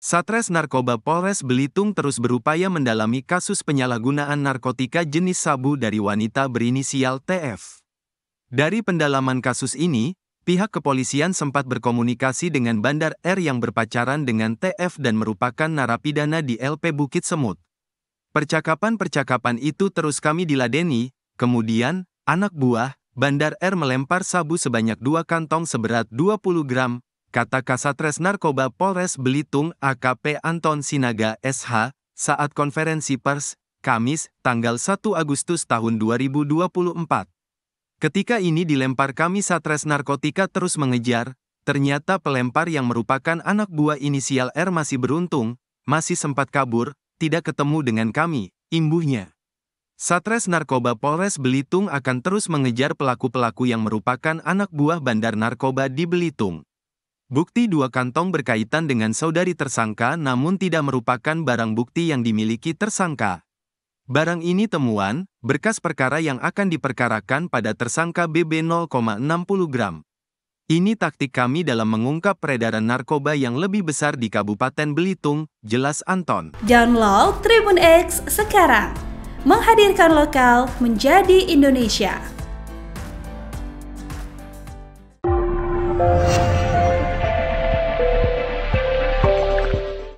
Satres Narkoba Polres Belitung terus berupaya mendalami kasus penyalahgunaan narkotika jenis sabu dari wanita berinisial TF. Dari pendalaman kasus ini, pihak kepolisian sempat berkomunikasi dengan Bandar R yang berpacaran dengan TF dan merupakan narapidana di LP Bukit Semut. Percakapan-percakapan itu terus kami diladeni, kemudian, anak buah, Bandar R melempar sabu sebanyak dua kantong seberat 20 gram, kata Kasatres Narkoba Polres Belitung AKP Anton Sinaga SH, saat konferensi pers, Kamis, tanggal 1 Agustus tahun 2024. Ketika ini dilempar kami Satres Narkotika terus mengejar, ternyata pelempar yang merupakan anak buah inisial R masih beruntung, masih sempat kabur, tidak ketemu dengan kami, imbuhnya. Satres Narkoba Polres Belitung akan terus mengejar pelaku-pelaku yang merupakan anak buah bandar narkoba di Belitung. Bukti dua kantong berkaitan dengan saudari tersangka namun tidak merupakan barang bukti yang dimiliki tersangka. Barang ini temuan, berkas perkara yang akan diperkarakan pada tersangka BB 0,60 gram. Ini taktik kami dalam mengungkap peredaran narkoba yang lebih besar di Kabupaten Belitung, jelas Anton. Download Tribun X sekarang. Menghadirkan lokal menjadi Indonesia.